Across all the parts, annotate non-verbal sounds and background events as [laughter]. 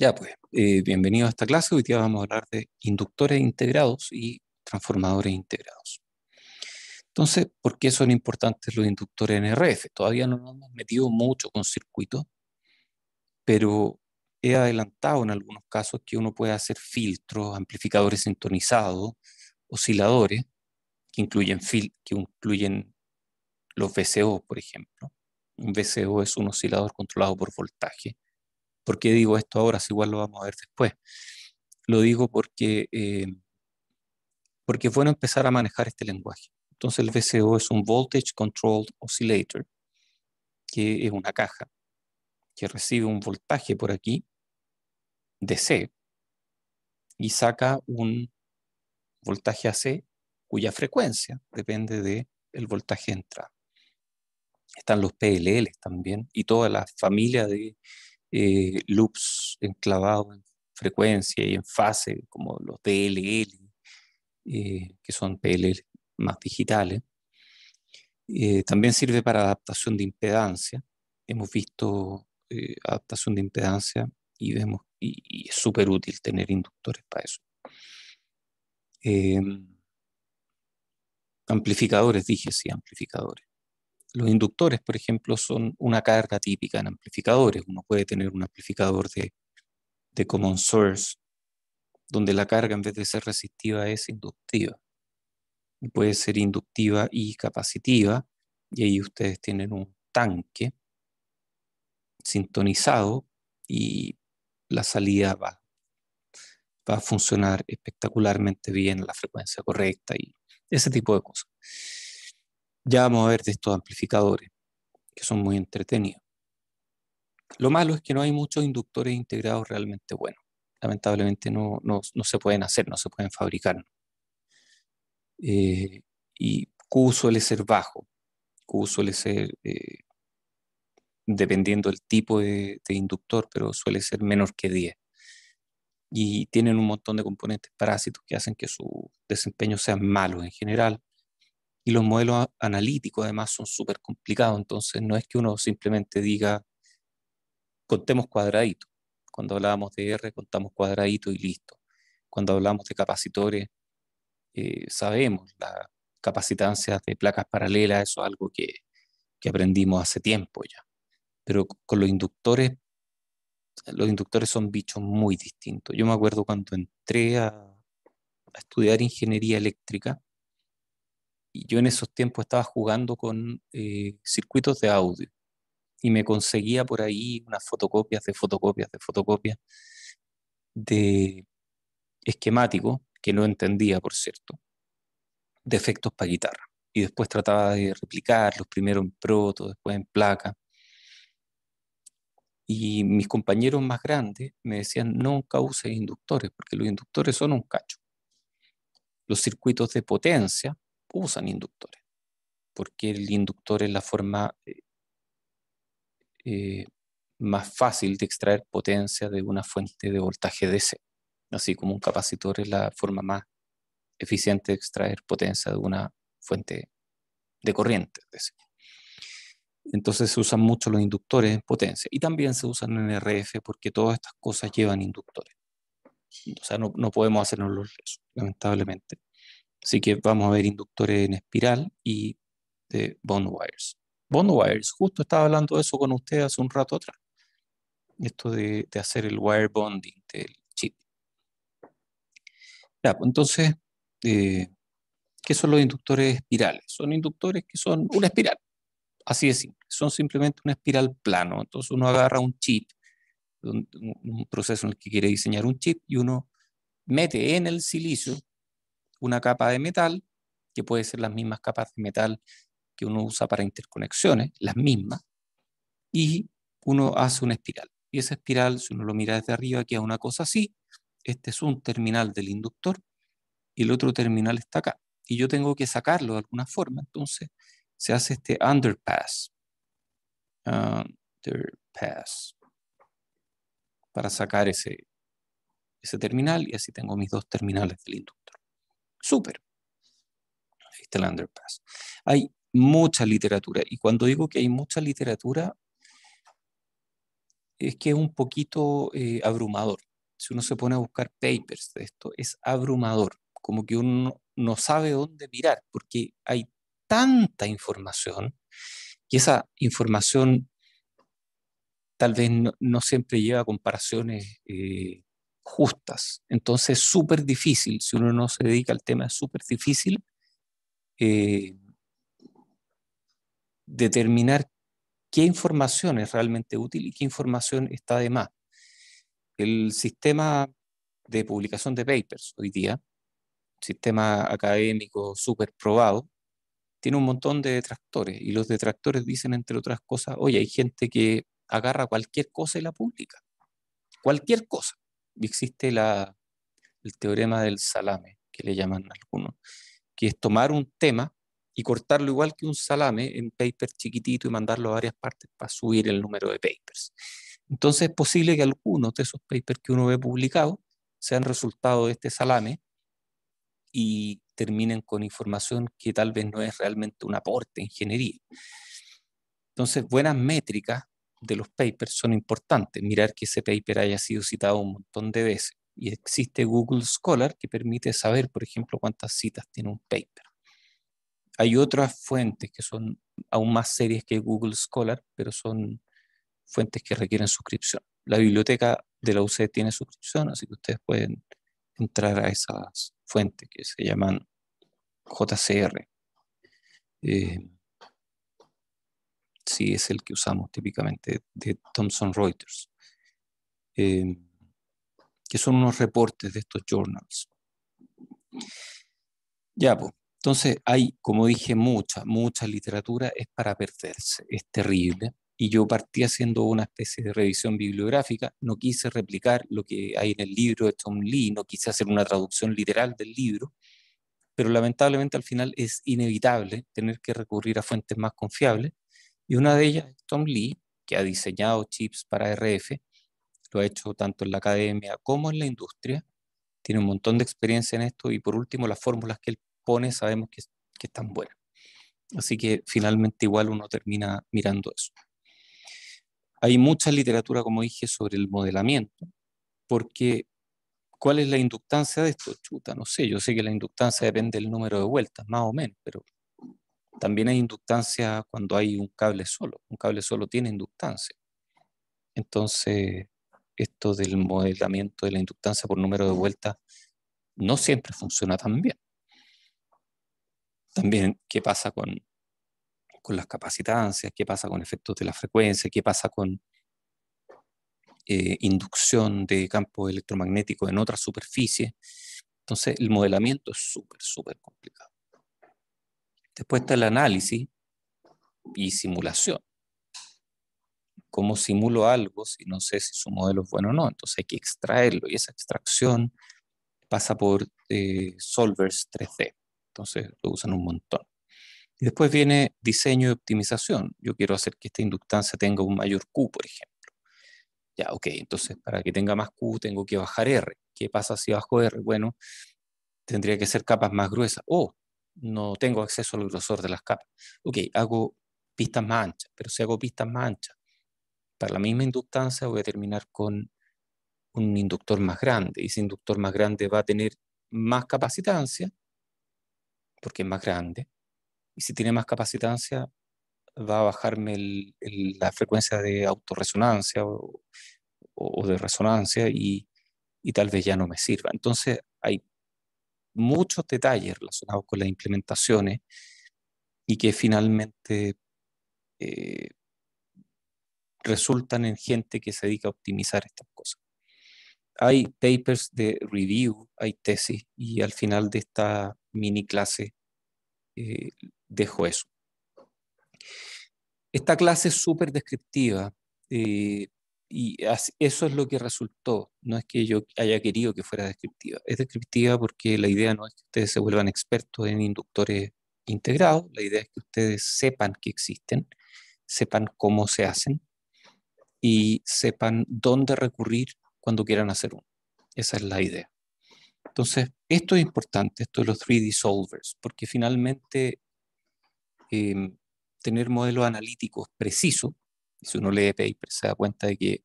Ya pues, eh, bienvenido a esta clase. Hoy día vamos a hablar de inductores integrados y transformadores integrados. Entonces, ¿por qué son importantes los inductores NRF? Todavía no nos hemos metido mucho con circuitos, pero he adelantado en algunos casos que uno puede hacer filtros, amplificadores sintonizados, osciladores, que incluyen, que incluyen los VCO, por ejemplo. Un VCO es un oscilador controlado por voltaje ¿Por qué digo esto ahora si igual lo vamos a ver después? Lo digo porque, eh, porque es bueno empezar a manejar este lenguaje. Entonces el VCO es un Voltage Controlled Oscillator, que es una caja que recibe un voltaje por aquí, de C y saca un voltaje C cuya frecuencia depende del el voltaje de Están los PLL también y toda la familia de eh, loops enclavados en frecuencia y en fase, como los DLL, eh, que son PLL más digitales. Eh, también sirve para adaptación de impedancia. Hemos visto adaptación de impedancia y, vemos, y, y es súper útil tener inductores para eso. Em, amplificadores, dije sí, amplificadores. Los inductores, por ejemplo, son una carga típica en amplificadores. Uno puede tener un amplificador de, common source, donde la carga en vez de ser resistiva es inductiva. puede ser inductiva y capacitiva, y ahí ustedes tienen un tanque sintonizado y la salida va, va a funcionar espectacularmente bien a la frecuencia correcta y ese tipo de cosas. Ya vamos a ver de estos amplificadores, que son muy entretenidos. Lo malo es que no hay muchos inductores integrados realmente buenos. Lamentablemente no, se pueden hacer, no se pueden fabricar. Eh, y Q suele ser bajo. Q suele ser, eh, dependiendo del tipo de, inductor, pero suele ser menor que 10. Y tienen un montón de componentes parásitos que hacen que su desempeño sea malo en general y los modelos analíticos además son súper complicados, entonces no es que uno simplemente diga, contemos cuadraditos. Cuando hablábamos de R, contamos cuadraditos y listo. Cuando hablamos de capacitores, eh, sabemos las capacitancias de placas paralelas, eso es algo que, que aprendimos hace tiempo ya. Pero con los inductores, los inductores son bichos muy distintos. Yo me acuerdo cuando entré a estudiar ingeniería eléctrica, y yo en esos tiempos estaba jugando con eh, circuitos de audio y me conseguía por ahí unas fotocopias de fotocopias de fotocopias de esquemático, que no entendía, por cierto, de efectos para guitarra. Y después trataba de replicarlos, primero en proto, después en placa. Y mis compañeros más grandes me decían, no uses inductores, porque los inductores son un cacho. Los circuitos de potencia usan inductores, porque el inductor es la forma eh, eh, más fácil de extraer potencia de una fuente de voltaje DC, así como un capacitor es la forma más eficiente de extraer potencia de una fuente de corriente DC. Entonces se usan mucho los inductores en potencia y también se usan en RF porque todas estas cosas llevan inductores. O sea, no, podemos hacernos los lamentablemente. Así que vamos a ver inductores en espiral y de bond wires. Bond wires, justo estaba hablando de eso con usted hace un rato atrás. Esto de, hacer el wire bonding del chip. Pues entonces, eh, ¿qué son los inductores espirales? Son inductores que son una espiral. Así de simple. Son simplemente una espiral plano. Entonces uno agarra un chip, un proceso en el que quiere diseñar un chip y uno mete en el silicio una capa de metal, que puede ser las mismas capas de metal que uno usa para interconexiones, las mismas, y uno hace una espiral. Y esa espiral, si uno lo mira desde arriba, queda una cosa así. Este es un terminal del inductor y el otro terminal está acá. Y yo tengo que sacarlo de alguna forma, entonces se hace este underpass. Underpass. Para sacar ese, ese terminal y así tengo mis dos terminales del inductor. Súper. Ahí el underpass. Hay mucha literatura. Y cuando digo que hay mucha literatura, es que es un poquito eh, abrumador. Si uno se pone a buscar papers de esto, es abrumador. Como que uno no sabe dónde mirar, porque hay tanta información y esa información tal vez no, siempre lleva a comparaciones eh, justas. Entonces es súper difícil, si uno no se dedica al tema, es súper difícil eh, determinar qué información es realmente útil y qué información está de más. El sistema de publicación de papers hoy día, sistema académico súper probado, tiene un montón de detractores y los detractores dicen, entre otras cosas, oye, hay gente que agarra cualquier cosa y la publica. Cualquier cosa existe el teorema del salame, que le llaman algunos, que es tomar un tema y cortarlo igual que un salame en paper chiquitito y mandarlo a varias partes para subir el número de papers. Entonces es posible que algunos de esos papers que uno ve publicados sean resultado de este salame y terminen con información que tal vez no es realmente un aporte a ingeniería. Entonces, buenas métricas de los papers son importantes. Mirar que ese paper haya sido citado un montón de veces. Y existe Google Scholar que permite saber, por ejemplo, cuántas citas tiene un paper. Hay otras fuentes que son aún más serias que Google Scholar, pero son fuentes que requieren suscripción. La biblioteca de la UC tiene suscripción, así que ustedes pueden entrar a esas fuentes que se llaman JCR. Eh, sí es el que usamos típicamente de Thomson Reuters, em, que son unos reportes de estos journals. Ya, pues, entonces hay, como dije, mucha, mucha literatura, es para perderse, es terrible. Y yo partí haciendo una especie de revisión bibliográfica, no quise replicar lo que hay en el libro de Tom Lee, no quise hacer una traducción literal del libro, pero lamentablemente al final es inevitable tener que recurrir a fuentes más confiables y una de ellas es Tom Lee, que ha diseñado chips para RF, lo ha hecho tanto en la academia como en la industria, tiene un montón de experiencia en esto y por último las fórmulas que él pone sabemos que, están buenas. Así que finalmente igual uno termina mirando eso. Hay mucha literatura, como dije, sobre el modelamiento, porque ¿cuál es la inductancia de esto? Chuta, no sé, yo sé que la inductancia depende del número de vueltas, más o menos, pero también hay inductancia cuando hay un cable solo. Un cable solo tiene inductancia. Entonces, esto del modelamiento de la inductancia por número de vueltas no siempre funciona tan bien. También, ¿qué pasa con, con las capacitancias? ¿Qué pasa con efectos de la frecuencia? ¿Qué pasa con eh, inducción de campo electromagnético en otra superficie? Entonces, el modelamiento es súper, súper complicado. Después está el análisis y simulación. ¿Cómo simulo algo si no sé si su modelo es bueno o no? Entonces hay que extraerlo y esa extracción pasa por eh, solvers 3D. Entonces lo usan un montón. Y después viene diseño y optimización. Yo quiero hacer que esta inductancia tenga un mayor Q, por ejemplo. Ya, ok, entonces para que tenga más Q tengo que bajar R. ¿Qué pasa si bajo R? Bueno, tendría que ser capas más gruesas. O oh, no tengo acceso al grosor de las capas. Ok, hago pistas más anchas, pero si hago pistas más anchas, para la misma inductancia voy a terminar con un inductor más grande, y ese inductor más grande va a tener más capacitancia, porque es más grande, y si tiene más capacitancia va a bajarme la frecuencia de autorresonancia o, de resonancia y tal vez ya no me sirva. Entonces hay muchos detalles relacionados con las implementaciones y que finalmente eh, resultan en gente que se dedica a optimizar estas cosas. Hay papers de review, hay tesis, y al final de esta mini clase eh, dejo eso. Esta clase es súper descriptiva. Eh, y eso es lo que resultó. No es que yo haya querido que fuera descriptiva. Es descriptiva porque la idea no es que ustedes se vuelvan expertos en inductores integrados. La idea es que ustedes sepan que existen, sepan cómo se hacen y sepan dónde recurrir cuando quieran hacer uno. Esa es la idea. Entonces, esto es importante, esto de los 3D solvers, porque finalmente em, tener modelos analíticos precisos y si uno lee papers, se da cuenta de que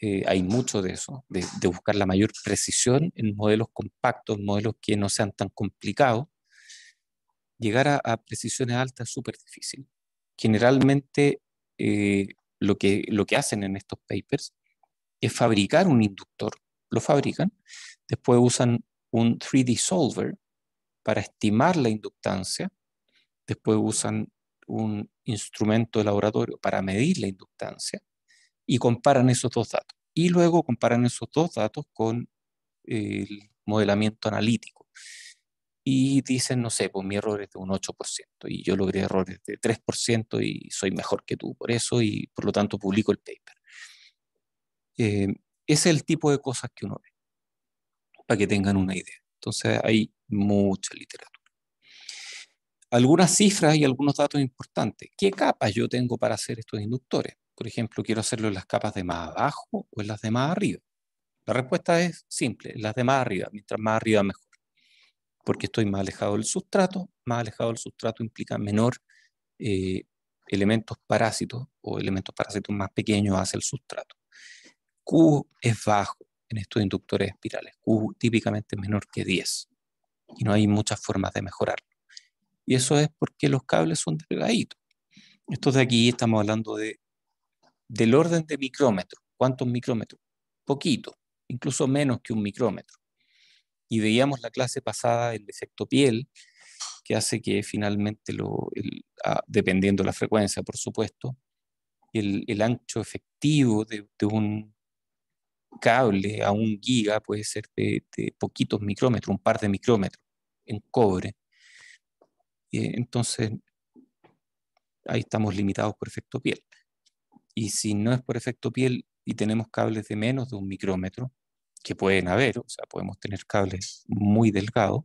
eh, hay mucho de eso, de, buscar la mayor precisión en modelos compactos, modelos que no sean tan complicados. Llegar a, precisiones altas es súper difícil. Generalmente eh, lo, que, lo que hacen en estos papers es fabricar un inductor, lo fabrican, después usan un 3D solver para estimar la inductancia, después usan un instrumento de laboratorio para medir la inductancia y comparan esos dos datos. Y luego comparan esos dos datos con eh, el modelamiento analítico. Y dicen, no sé, pues mi error es de un 8% y yo logré errores de 3% y soy mejor que tú por eso y por lo tanto publico el paper. Eh, ese es el tipo de cosas que uno ve, para que tengan una idea. Entonces hay mucha literatura algunas cifras y algunos datos importantes. ¿Qué capas yo tengo para hacer estos inductores? Por ejemplo, ¿quiero hacerlo en las capas de más abajo o en las de más arriba? La respuesta es simple, en las de más arriba, mientras más arriba mejor. Porque estoy más alejado del sustrato, más alejado del sustrato implica menor eh, elementos parásitos o elementos parásitos más pequeños hacia el sustrato. Q es bajo en estos inductores espirales, Q típicamente es menor que 10 y no hay muchas formas de mejorarlo. Y eso es porque los cables son delgaditos. Estos de aquí estamos hablando de, del orden de micrómetro. ¿Cuántos micrómetros? Poquito, incluso menos que un micrómetro. Y veíamos la clase pasada el efecto piel, que hace que finalmente, lo, dependiendo de la frecuencia, por supuesto, el, ancho efectivo de, un cable a un giga puede ser de poquitos micrómetros, un par de micrómetros en cobre eh, entonces ahí estamos limitados por efecto piel. Y si no es por efecto piel y tenemos cables de menos de un micrómetro, que pueden haber, o sea, podemos tener cables muy delgados,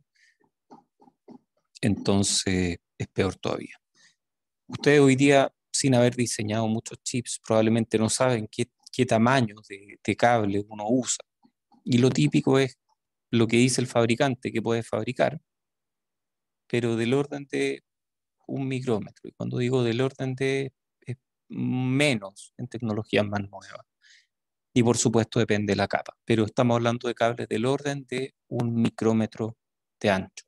entonces es peor todavía. Ustedes hoy día, sin haber diseñado muchos chips, probablemente no saben qué, qué tamaño de cable uno usa. Y lo típico es lo que dice el fabricante que puede fabricar, pero del orden de un micrómetro. Y cuando digo del orden de es menos en tecnologías más nuevas. Y por supuesto depende de la capa, pero estamos hablando de cables del orden de un micrómetro de ancho.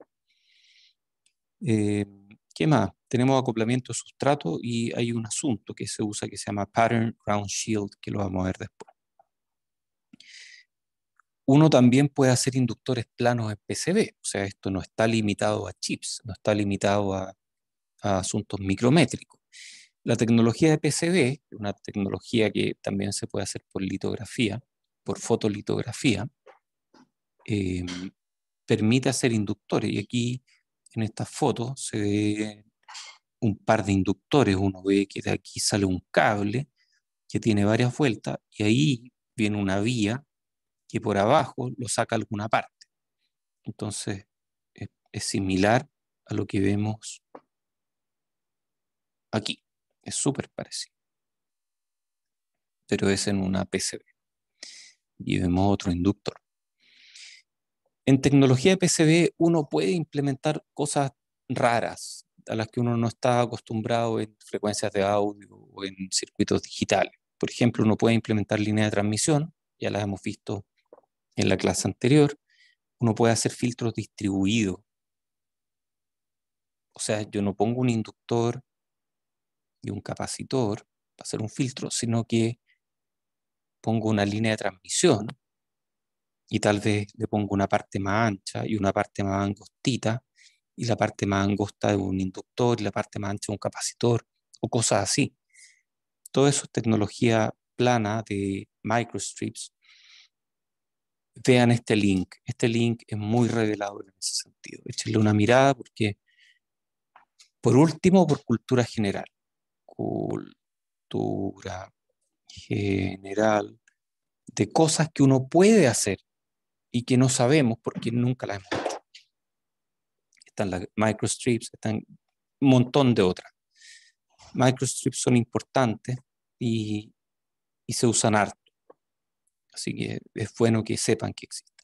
Eh, ¿Qué más? Tenemos acoplamiento de sustrato y hay un asunto que se usa que se llama Pattern Round Shield, que lo vamos a ver después uno también puede hacer inductores planos en PCB. O sea, esto no está limitado a chips, no está limitado a, asuntos micrométricos. La tecnología de PCB, una tecnología que también se puede hacer por litografía, por fotolitografía, eh, permite hacer inductores. Y aquí en esta foto se ve un par de inductores. Uno ve que de aquí sale un cable que tiene varias vueltas y ahí viene una vía y por abajo lo saca alguna parte. Entonces, es, similar a lo que vemos aquí. Es súper parecido. Pero es en una PCB. Y vemos otro inductor. En tecnología de PCB uno puede implementar cosas raras a las que uno no está acostumbrado en frecuencias de audio o en circuitos digitales. Por ejemplo, uno puede implementar líneas de transmisión, ya las hemos visto en la clase anterior, uno puede hacer filtros distribuidos. O sea, yo no pongo un inductor y un capacitor para hacer un filtro, sino que pongo una línea de transmisión y tal vez le pongo una parte más ancha y una parte más angostita y la parte más angosta de un inductor y la parte más ancha de un capacitor o cosas así. Todo eso es tecnología plana de microstrips vean este link. Este link es muy revelador en ese sentido. Échenle una mirada porque, por último, por cultura general. Cultura general de cosas que uno puede hacer y que no sabemos porque nunca las hemos hecho. Están las microstrips, están un montón de otras. Microstrips son importantes y, y se usan arte Así que es bueno que sepan que existen.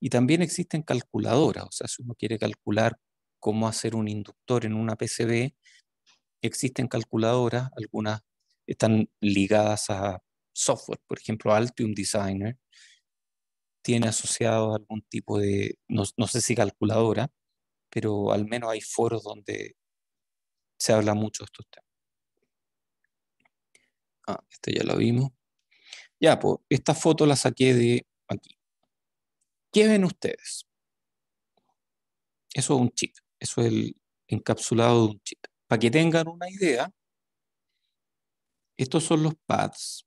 Y también existen calculadoras, o sea, si uno quiere calcular cómo hacer un inductor en una PCB, existen calculadoras, algunas están ligadas a software, por ejemplo, Altium Designer tiene asociado algún tipo de, no, sé si calculadora, pero al menos hay foros donde se habla mucho de estos temas. Ah, este ya lo vimos ya, pues esta foto la saqué de aquí. ¿Qué ven ustedes? Eso es un chip, eso es el encapsulado de un chip. Para que tengan una idea, estos son los pads.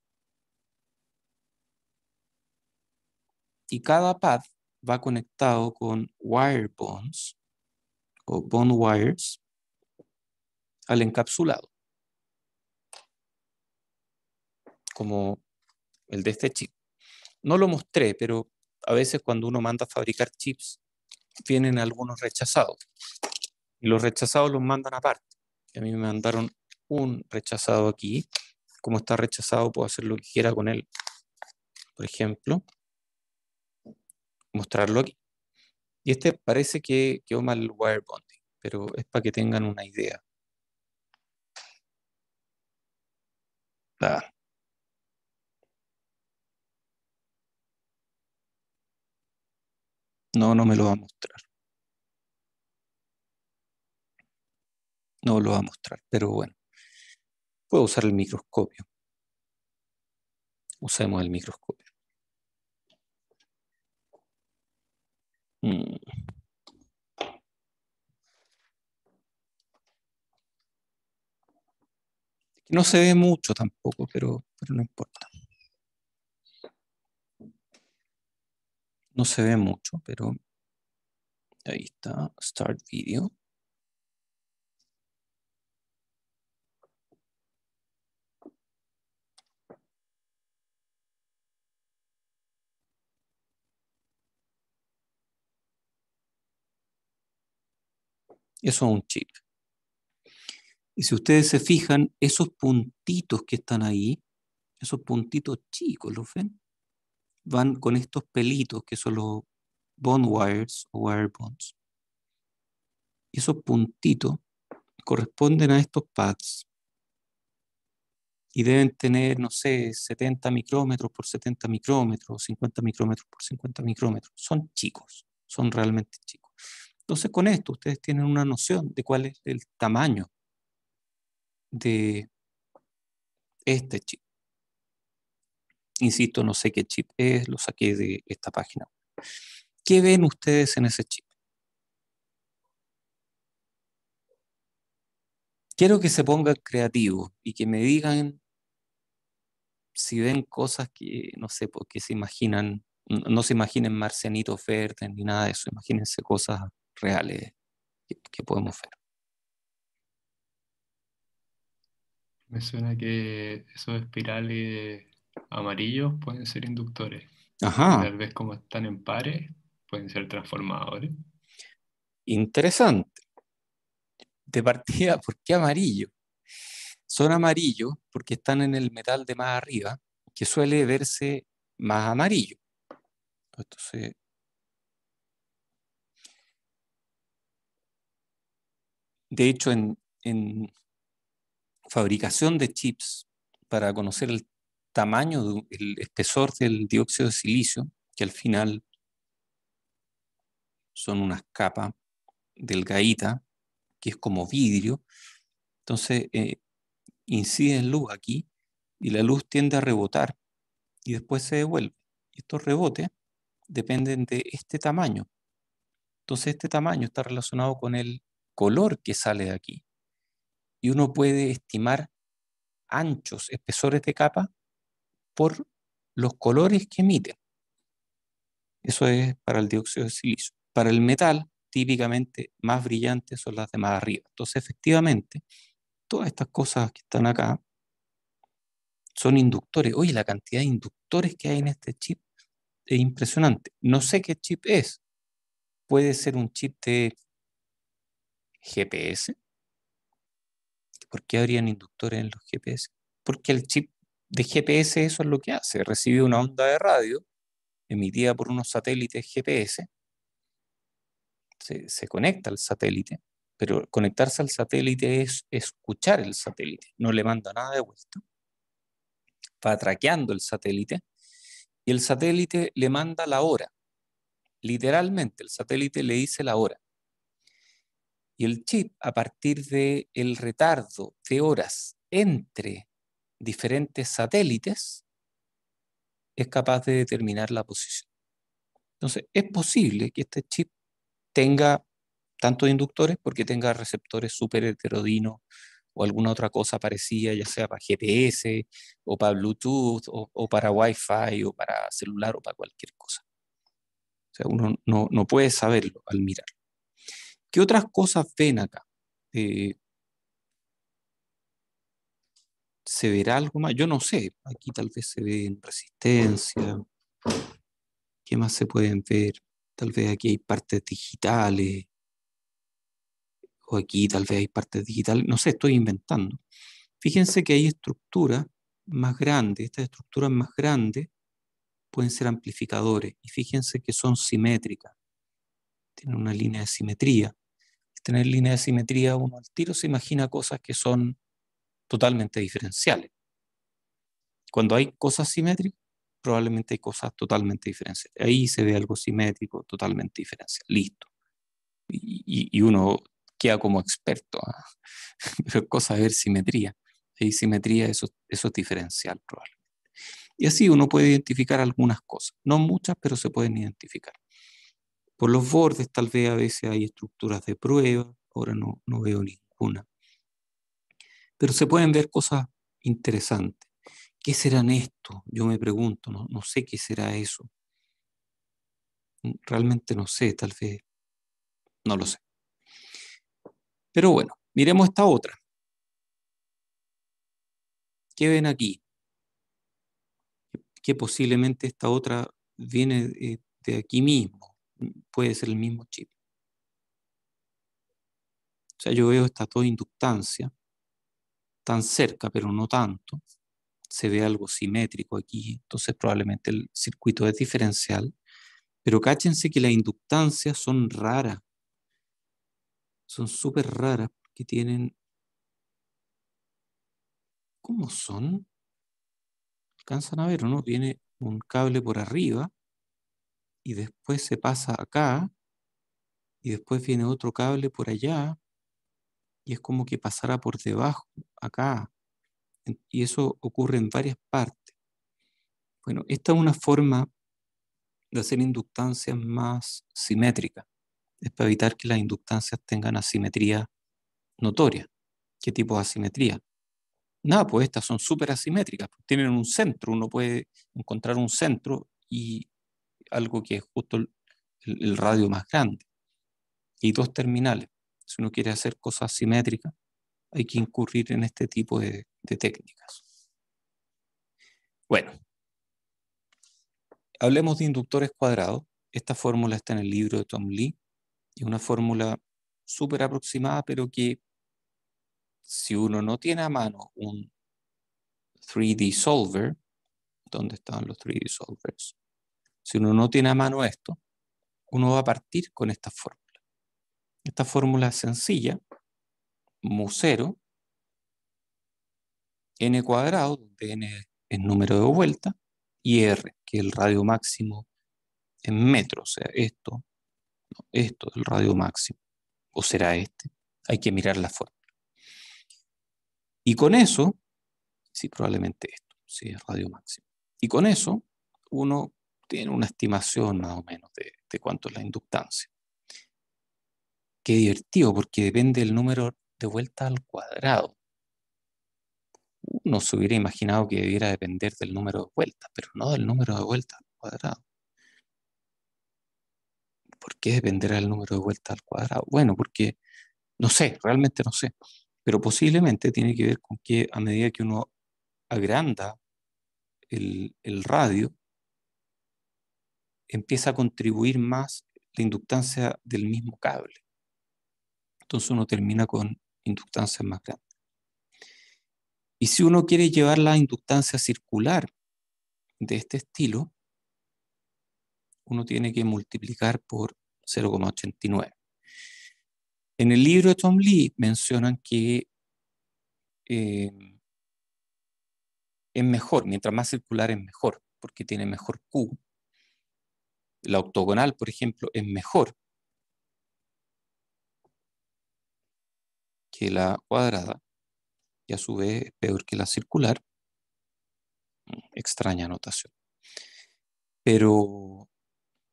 Y cada pad va conectado con wire bonds o bond wires al encapsulado. Como el de este chip. No lo mostré, pero a veces cuando uno manda a fabricar chips, tienen algunos rechazados. Y los rechazados los mandan aparte. A mí me mandaron un rechazado aquí. Como está rechazado, puedo hacer lo que quiera con él. Por ejemplo, mostrarlo aquí. Y este parece que quedó mal wire bonding, pero es para que tengan una idea. Ah. No, no me lo va a mostrar. No lo va a mostrar, pero bueno. Puedo usar el microscopio. Usemos el microscopio. Mm. No se ve mucho tampoco, pero, pero no importa. No se ve mucho, pero ahí está, Start Video. Eso es un chip. Y si ustedes se fijan, esos puntitos que están ahí, esos puntitos chicos, ¿lo ven? van con estos pelitos que son los bond wires o wire bonds. Y esos puntitos corresponden a estos pads y deben tener, no sé, 70 micrómetros por 70 micrómetros, 50 micrómetros por 50 micrómetros. Son chicos, son realmente chicos. Entonces con esto ustedes tienen una noción de cuál es el tamaño de este chip. Insisto, no sé qué chip es, lo saqué de esta página. ¿Qué ven ustedes en ese chip? Quiero que se pongan creativos y que me digan si ven cosas que, no sé, porque se imaginan, no se imaginen marcenitos verdes ni nada de eso, imagínense cosas reales que, podemos ver. Me suena que esos espirales amarillos pueden ser inductores. Ajá. Tal vez como están en pares, pueden ser transformadores. Interesante. De partida, ¿por qué amarillo? Son amarillos porque están en el metal de más arriba, que suele verse más amarillo. Entonces, de hecho, en, en fabricación de chips para conocer el tamaño, el espesor del dióxido de silicio, que al final son unas capas delgaditas, que es como vidrio. Entonces, eh, incide en luz aquí y la luz tiende a rebotar y después se devuelve. Estos rebotes dependen de este tamaño. Entonces, este tamaño está relacionado con el color que sale de aquí. Y uno puede estimar anchos, espesores de capa por los colores que emiten. Eso es para el dióxido de silicio. Para el metal, típicamente más brillantes son las de más arriba. Entonces, efectivamente, todas estas cosas que están acá son inductores. Oye, la cantidad de inductores que hay en este chip es impresionante. No sé qué chip es. Puede ser un chip de GPS. ¿Por qué habrían inductores en los GPS? Porque el chip de GPS eso es lo que hace, recibe una onda de radio emitida por unos satélites GPS, se, conecta al satélite, pero conectarse al satélite es escuchar el satélite, no le manda nada de vuelta, va traqueando el satélite y el satélite le manda la hora, literalmente el satélite le dice la hora. Y el chip, a partir del el retardo de horas entre diferentes satélites, es capaz de determinar la posición. Entonces, es posible que este chip tenga tantos inductores porque tenga receptores super heterodinos o alguna otra cosa parecida, ya sea para GPS o para Bluetooth o, para Wi-Fi o para celular o para cualquier cosa. O sea, uno no, puede saberlo al mirarlo. ¿Qué otras cosas ven acá? Eh, ¿Se verá algo más? Yo no sé. Aquí tal vez se ve en resistencia. Mm. ¿Qué más se pueden ver? Tal vez aquí hay partes digitales. O aquí tal vez hay partes digitales. No sé, estoy inventando. Fíjense que hay estructuras más grandes. Estas estructuras más grandes pueden ser amplificadores. Y fíjense que son simétricas. Tienen una línea de simetría. tener línea de simetría, uno al tiro se imagina cosas que son totalmente diferenciales. Cuando hay cosas simétricas, probablemente hay cosas totalmente diferenciales. Ahí se ve algo simétrico, totalmente diferencial. Listo. Y, y uno queda como experto. ¿ah? [laughs] Pero es cosa de ver simetría. Hay simetría, eso, eso es diferencial probablemente. Y así uno puede identificar algunas cosas. No muchas, pero se pueden identificar. Por los bordes tal vez a veces hay estructuras de prueba. Ahora no, no veo ninguna pero se pueden ver cosas interesantes. ¿Qué serán esto? Yo me pregunto, no, sé qué será eso. Mm, realmente no sé, tal vez, no lo sé. Pero bueno, miremos esta otra. ¿Qué ven aquí? Que posiblemente esta otra viene eh, de, aquí mismo. Puede ser el mismo chip. O sea, yo veo esta toda inductancia tan cerca, pero no tanto. Se ve algo simétrico aquí, entonces probablemente el circuito es diferencial. Pero cáchense que las inductancias son raras. Son súper raras porque tienen... ¿Cómo son? ¿Alcanzan a ver o no? Viene un cable por arriba y después se pasa acá y después viene otro cable por allá y es como que pasara por debajo, acá. Y eso ocurre en varias partes. Bueno, esta es una forma de hacer inductancias más simétricas. Es para evitar que las inductancias tengan asimetría notoria. ¿Qué tipo de asimetría? Nada, pues estas son súper asimétricas, pues tienen un centro, uno puede encontrar un centro y algo que es justo el, radio más grande. Y dos terminales si uno quiere hacer cosas simétricas, hay que incurrir en este tipo de, técnicas. Bueno, hablemos de inductores cuadrados. Esta fórmula está en el libro de Tom Lee. Es una fórmula súper aproximada, pero que si uno no tiene a mano un 3D solver, ¿dónde están los 3D solvers? Si uno no tiene a mano esto, uno va a partir con esta fórmula. Esta fórmula sencilla, mu 0, n cuadrado, donde n es número de vuelta, y r, que es el radio máximo en metros, o sea, esto, esto es el radio máximo, o será este, hay que mirar la fórmula. Y con eso, sí, probablemente esto, sí, es radio máximo. Y con eso, uno tiene una estimación más o menos de cuánto es la inductancia qué divertido, porque depende del número de vueltas al cuadrado. Uno se hubiera imaginado que debiera depender del número de vueltas, pero no del número de vueltas al cuadrado. ¿Por qué dependerá el número de vueltas al cuadrado? Bueno, porque no sé, realmente no sé, pero posiblemente tiene que ver con que a medida que uno agranda el radio, empieza a contribuir más la inductancia del mismo cable entonces uno termina con inductancias más grandes. Y si uno quiere llevar la inductancia circular de este estilo, uno tiene que multiplicar por 0,89. En el libro de Tom Lee mencionan que eh, es mejor, mientras más circular es mejor, porque tiene mejor Q. La octogonal, por ejemplo, es mejor que la cuadrada, y a su vez es peor que la circular. Extraña notación. Pero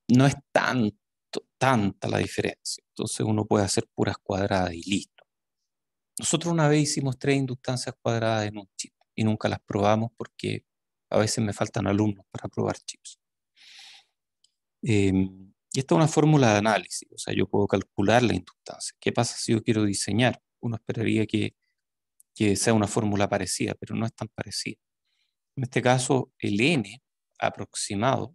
no es tanto, tanta la diferencia. Entonces uno puede hacer puras cuadradas y listo. Nosotros una vez hicimos tres inductancias cuadradas en un chip y nunca las probamos porque a veces me faltan alumnos para probar chips. Em, y esta es una fórmula de análisis, o sea, yo puedo calcular la inductancia. ¿Qué pasa si yo quiero diseñar uno esperaría que, sea una fórmula parecida, pero no es tan parecida. En este caso, el n aproximado,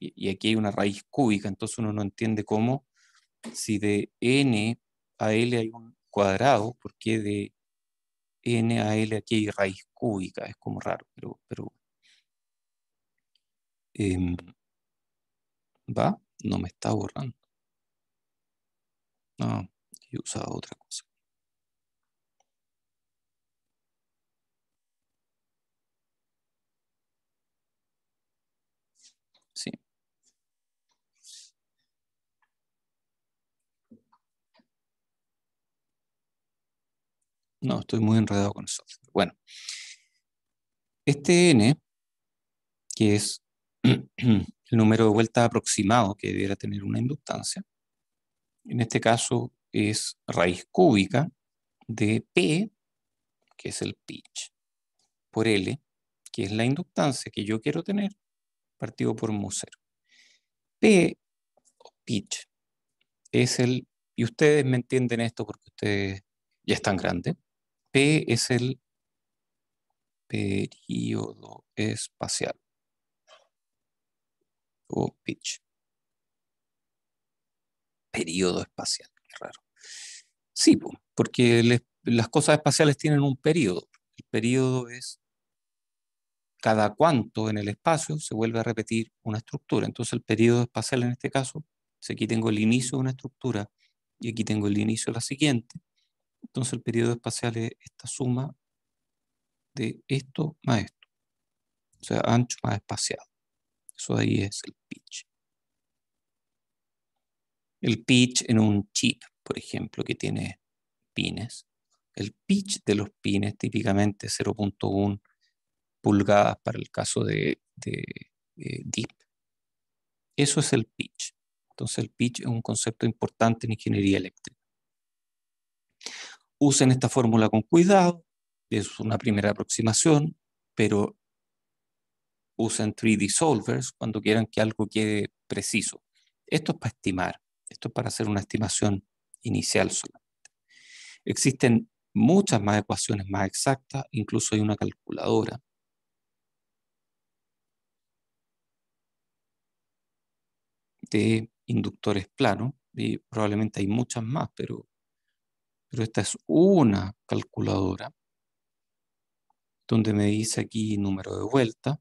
y, aquí hay una raíz cúbica, entonces uno no entiende cómo, si de n a l hay un cuadrado, porque de n a l aquí hay raíz cúbica? Es como raro, pero... pero em, ¿Va? No me está borrando. No, he usado otra cosa. No, estoy muy enredado con eso. Bueno, este n, que es [clears throat] el número de vueltas aproximado que debiera tener una inductancia, en este caso es raíz cúbica de P, que es el pitch, por L, que es la inductancia que yo quiero tener, partido por mu 0. P, o pitch, es el, y ustedes me entienden esto porque ustedes ya están grandes, P es el periodo espacial o oh, pitch. Periodo espacial, qué raro. Sí, porque las cosas espaciales tienen un periodo. El periodo es cada cuánto en el espacio se vuelve a repetir una estructura. Entonces el periodo espacial en este caso, si aquí tengo el inicio de una estructura y aquí tengo el inicio de la siguiente, entonces el periodo espacial es esta suma de esto más esto. O sea, ancho más espaciado. Eso ahí es el pitch. El pitch en un chip, por ejemplo, que tiene pines. El pitch de los pines típicamente 0.1 pulgadas para el caso de, de DIP. Eso es el pitch. Entonces el pitch es un concepto importante en ingeniería eléctrica usen esta fórmula con cuidado, es una primera aproximación, pero usen 3D solvers cuando quieran que algo quede preciso. Esto es para estimar, esto es para hacer una estimación inicial solamente. Existen muchas más ecuaciones más exactas, incluso hay una calculadora. de inductores planos y probablemente hay muchas más, pero pero esta es una calculadora donde me dice aquí número de vuelta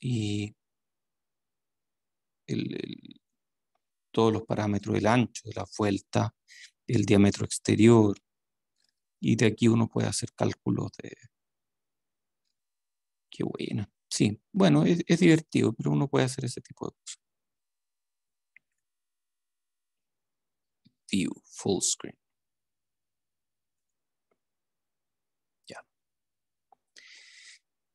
y todos los parámetros, del ancho de la vuelta, el diámetro exterior y de aquí uno puede hacer cálculos de... Qué buena. Sí, bueno, es divertido, pero uno puede hacer ese tipo de cosas. view, full screen. Ya.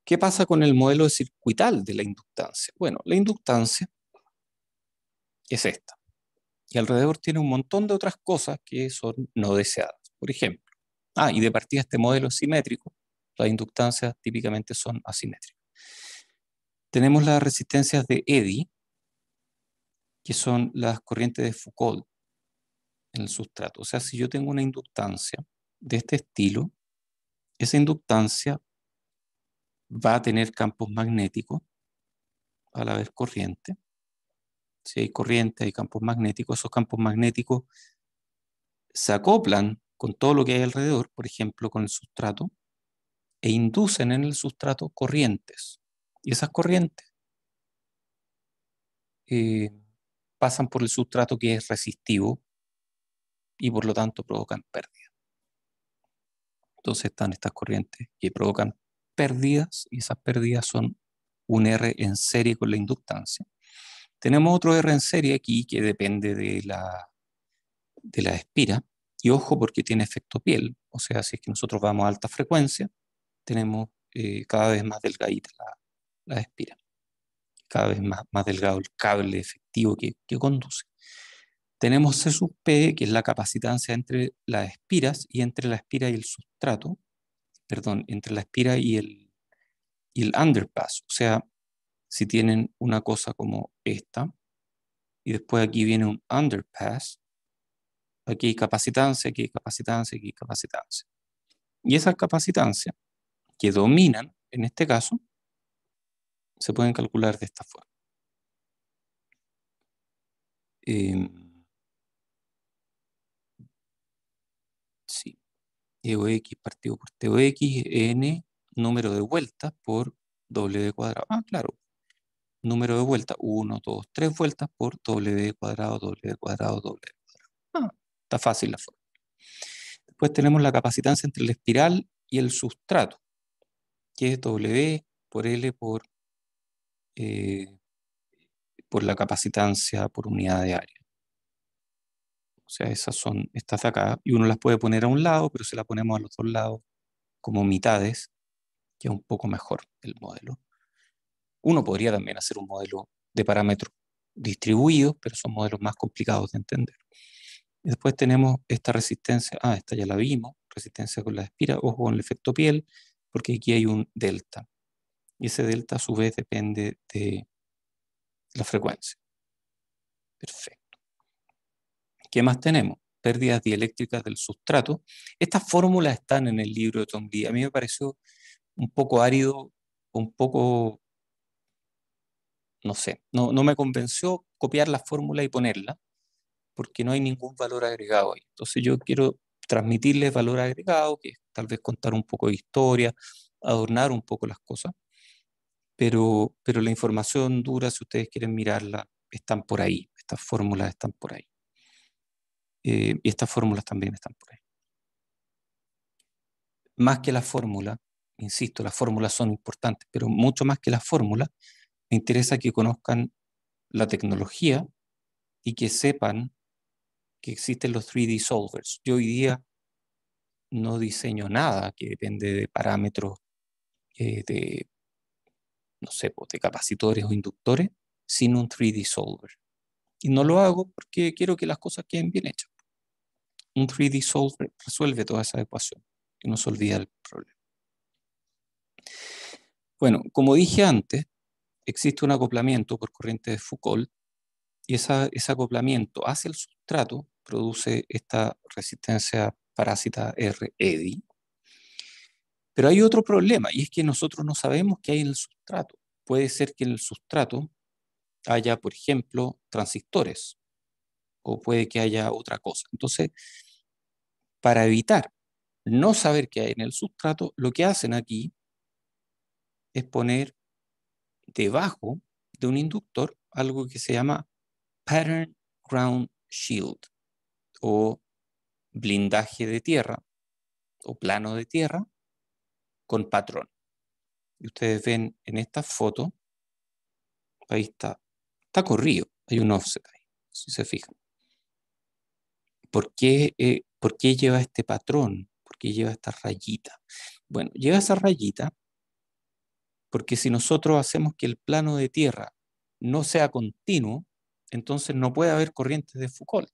¿Qué pasa con el modelo circuital de la inductancia? Bueno, la inductancia es esta. Y alrededor tiene un montón de otras cosas que son no deseadas. Por ejemplo, ah, y de partida este modelo es simétrico, las inductancias típicamente son asimétricas. Tenemos las resistencias de Eddy, que son las corrientes de Foucault, el sustrato. O sea, si yo tengo una inductancia de este estilo, esa inductancia va a tener campos magnéticos a la vez corriente. Si hay corriente, hay campos magnéticos. Esos campos magnéticos se acoplan con todo lo que hay alrededor, por ejemplo, con el sustrato, e inducen en el sustrato corrientes. Y esas corrientes eh, pasan por el sustrato que es resistivo y por lo tanto provocan pérdidas Entonces están estas corrientes que provocan pérdidas y esas pérdidas son un R en serie con la inductancia. Tenemos otro R en serie aquí que depende de la, de la espira y ojo porque tiene efecto piel, o sea, si es que nosotros vamos a alta frecuencia, tenemos eh, cada vez más delgadita la, espira, cada vez más, más delgado el cable efectivo que conduce. Tenemos C sub P, que es la capacitancia entre las espiras y entre la espira y el sustrato, perdón, entre la espira y el, underpass. O sea, si tienen una cosa como esta, y después aquí viene un underpass, aquí hay capacitancia, aquí hay capacitancia, aquí hay capacitancia. Y esas capacitancias que dominan, en este caso, se pueden calcular de esta forma. Eh, EOX partido por TOX, N número de vueltas por W cuadrado. Ah, claro. Número de vueltas, 1, 2, 3 vueltas por W cuadrado, W cuadrado, W cuadrado. Ah, está fácil la forma. Después tenemos la capacitancia entre la espiral y el sustrato, que es W por L por, eh, por la capacitancia por unidad de área. O sea, esas son estas de acá. Y uno las puede poner a un lado, pero si la ponemos a los dos lados como mitades, ya es un poco mejor el modelo. Uno podría también hacer un modelo de parámetros distribuidos, pero son modelos más complicados de entender. después tenemos esta resistencia, ah, esta ya la vimos, resistencia con la espira, ojo con el efecto piel, porque aquí hay un delta. Y ese delta a su vez depende de la frecuencia. Perfecto. ¿Qué más tenemos? Pérdidas dieléctricas del sustrato. Estas fórmulas están en el libro de Tom A mí me pareció un poco árido, un poco, no sé, no, me convenció copiar la fórmula y ponerla, porque no hay ningún valor agregado ahí. Entonces yo quiero transmitirles valor agregado, que es tal vez contar un poco de historia, adornar un poco las cosas, pero, pero la información dura, si ustedes quieren mirarla, están por ahí, estas fórmulas están por ahí. Eh, y estas fórmulas también están por ahí. Más que la fórmula, insisto, las fórmulas son importantes, pero mucho más que las fórmulas, me interesa que conozcan la tecnología y que sepan que existen los 3D solvers. Yo hoy día no diseño nada que depende de parámetros eh, de, no sé, pues, de capacitores o inductores, sin un 3D solver. Y no lo hago porque quiero que las cosas queden bien hechas un 3D solve resuelve toda esa ecuación y se olvida el problema. Bueno, como dije antes, existe un acoplamiento por corriente de Foucault y ese acoplamiento hacia el sustrato produce esta resistencia parásita r Pero hay otro problema y es que nosotros no sabemos qué hay en el sustrato. Puede ser que en el sustrato haya, por ejemplo, transistores o puede que haya otra cosa. Entonces, para evitar no saber qué hay en el sustrato, lo que hacen aquí es poner debajo de un inductor algo que se llama pattern ground shield o blindaje de tierra o plano de tierra con patrón. Y ustedes ven en esta foto, ahí está, está corrido, hay un offset ahí, si se fijan. Eh, ¿Por qué, lleva este patrón? ¿Por qué lleva esta rayita? Bueno, lleva esa rayita porque si nosotros hacemos que el plano de tierra no sea continuo, entonces no puede haber corrientes de Foucault,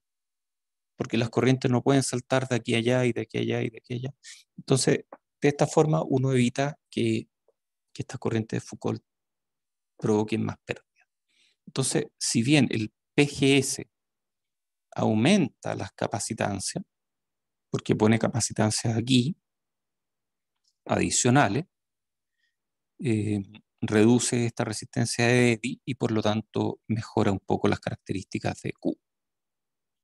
porque las corrientes no pueden saltar de aquí allá y de aquí allá y de aquí allá. Entonces, de esta forma uno evita que, que estas corrientes de Foucault provoquen más pérdidas. Entonces, si bien el PGS aumenta las capacitancias, porque pone capacitancias aquí, adicionales, eh, reduce esta resistencia de y por lo tanto mejora un poco las características de Q.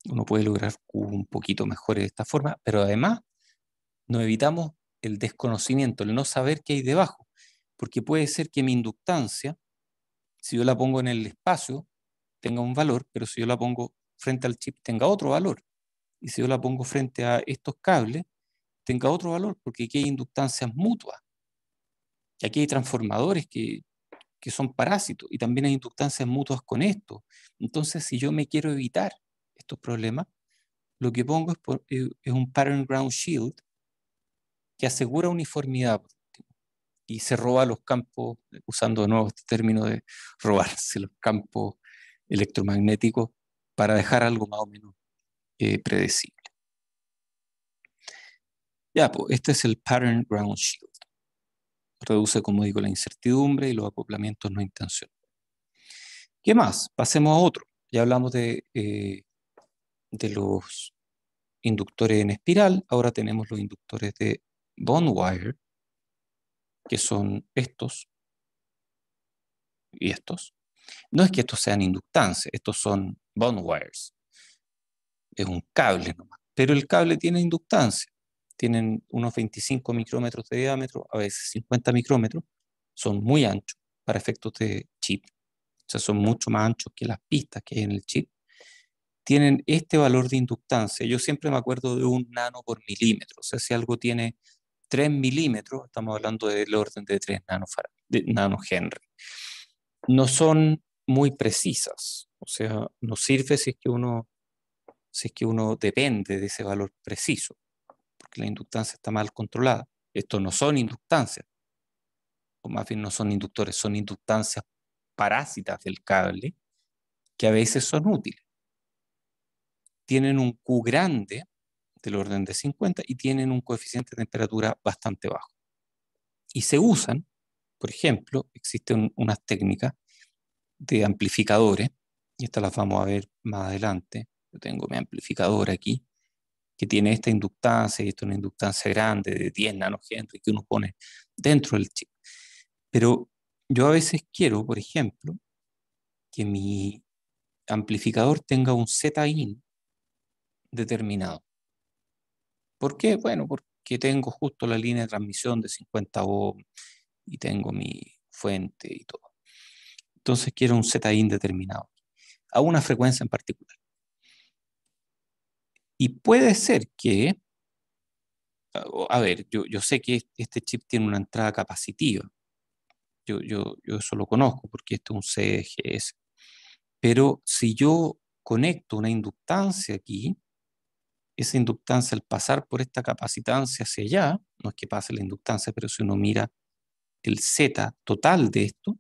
Uno puede lograr Q un poquito mejor de esta forma, pero además no evitamos el desconocimiento, el no saber qué hay debajo, porque puede ser que mi inductancia, si yo la pongo en el espacio, tenga un valor, pero si yo la pongo frente al chip tenga otro valor. Y si yo la pongo frente a estos cables, tenga otro valor, porque aquí hay inductancias mutuas. Y aquí hay transformadores que, son parásitos y también hay inductancias mutuas con esto. Entonces, si yo me quiero evitar estos problemas, lo que pongo es, es un pattern ground shield que asegura uniformidad y se roba los campos, usando de nuevo este término de robarse [laughs] los campos electromagnéticos para dejar algo más o menos eh, predecible. Ya, pues este es el Pattern Ground Shield. Reduce, como digo, la incertidumbre y los acoplamientos no intencionales. ¿Qué más? Pasemos a otro. Ya hablamos de, eh, de los inductores en espiral, ahora tenemos los inductores de bond wire, que son estos y estos, no es que estos sean inductancias, estos son bond wires. Es un cable nomás. Pero el cable tiene inductancia. Tienen unos 25 micrómetros de diámetro, a veces 50 micrómetros. Son muy anchos para efectos de chip. O sea, son mucho más anchos que las pistas que hay en el chip. Tienen este valor de inductancia. Yo siempre me acuerdo de un nano por milímetro. O sea, si algo tiene 3 milímetros, estamos hablando del orden de 3 nanofarad, de nanohenry no son muy precisas. O sea, no sirve si es que uno, si es que uno depende de ese valor preciso, porque la inductancia está mal controlada. Estos no son inductancias, o más bien no son inductores, son inductancias parásitas del cable que a veces son útiles. Tienen un Q grande del orden de 50 y tienen un coeficiente de temperatura bastante bajo. Y se usan por ejemplo, existen unas técnicas de amplificadores, y estas las vamos a ver más adelante. Yo tengo mi amplificador aquí, que tiene esta inductancia, y esto es una inductancia grande de 10 nanohenry que uno pone dentro del chip. Pero yo a veces quiero, por ejemplo, que mi amplificador tenga un Z-in determinado. ¿Por qué? Bueno, porque tengo justo la línea de transmisión de 50 ohms, y tengo mi fuente y todo. Entonces quiero un z indeterminado. determinado, a una frecuencia en particular. Y puede ser que, a ver, yo, sé que este chip tiene una entrada capacitiva. Yo, yo, yo eso lo conozco porque esto es un CGS. Pero si yo conecto una inductancia aquí, esa inductancia al pasar por esta capacitancia hacia allá, no es que pase la inductancia, pero si uno mira el Z total de esto,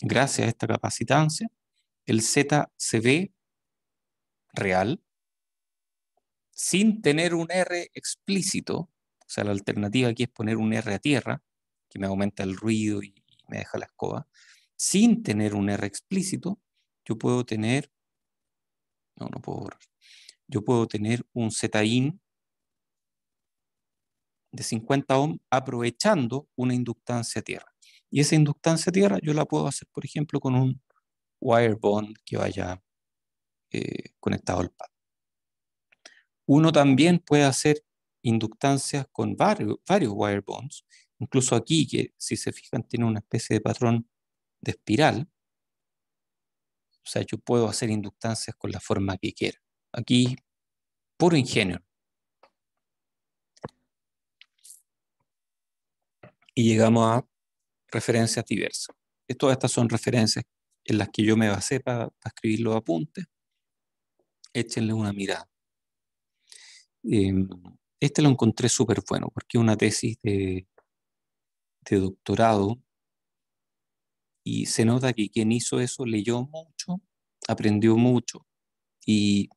gracias a esta capacitancia, el Z se ve real sin tener un R explícito, o sea, la alternativa aquí es poner un R a tierra, que me aumenta el ruido y me deja la escoba, sin tener un R explícito, yo puedo tener, no, no puedo borrar, yo puedo tener un Z-in de 50 ohm aprovechando una inductancia tierra. Y esa inductancia tierra yo la puedo hacer, por ejemplo, con un wire bond que vaya eh, conectado al pad. Uno también puede hacer inductancias con varios, varios wire bonds, incluso aquí que si se fijan tiene una especie de patrón de espiral. O sea, yo puedo hacer inductancias con la forma que quiera. Aquí, puro ingenio. y llegamos a referencias diversas. Todas estas son referencias en las que yo me basé para, escribir los apuntes. Échenle una mirada. Em, este lo encontré súper bueno porque es una tesis de, doctorado y se nota que quien hizo eso leyó mucho, aprendió mucho y,